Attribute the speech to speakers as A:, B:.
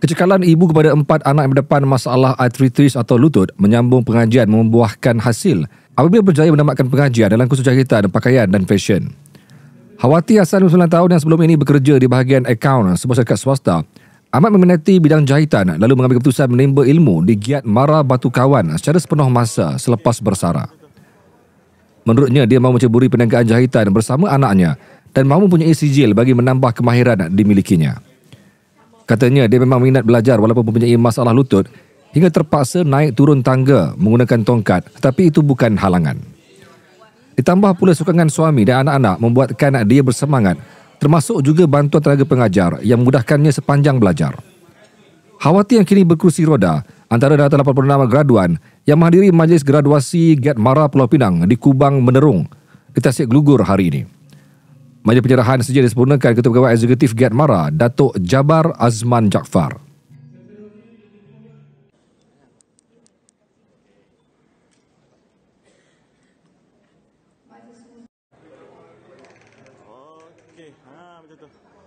A: Kecekalan ibu kepada empat anak yang berdepan masalah arthritis atau lutut menyambung pengajian membuahkan hasil apabila berjaya menamatkan pengajian dalam kursus dan pakaian dan fashion. Hawati Hassan 9 tahun yang sebelum ini bekerja di bahagian akaun sebuah syarikat swasta amat meminati bidang jahitan lalu mengambil keputusan menimba ilmu di Giat Mara Batu Kawan secara sepenuh masa selepas bersara. Menurutnya, dia mahu menceburi peniagaan jahitan bersama anaknya dan mahu mempunyai sijil bagi menambah kemahiran dimilikinya. Katanya dia memang minat belajar walaupun mempunyai masalah lutut hingga terpaksa naik turun tangga menggunakan tongkat tetapi itu bukan halangan. Ditambah pula sukangan suami dan anak-anak membuatkan dia bersemangat termasuk juga bantuan tenaga pengajar yang memudahkannya sepanjang belajar. Hawati yang kini berkursi roda antara data 86 graduan yang menghadiri majlis graduasi Get Mara Pulau Pinang di Kubang Menerung di Tasik Glugur hari ini. Majlis penyerahan saja disempurnakan Ketua Pegawai Eksekutif Giat Mara, Datuk Jabar Azman Jaafar.
B: Ha,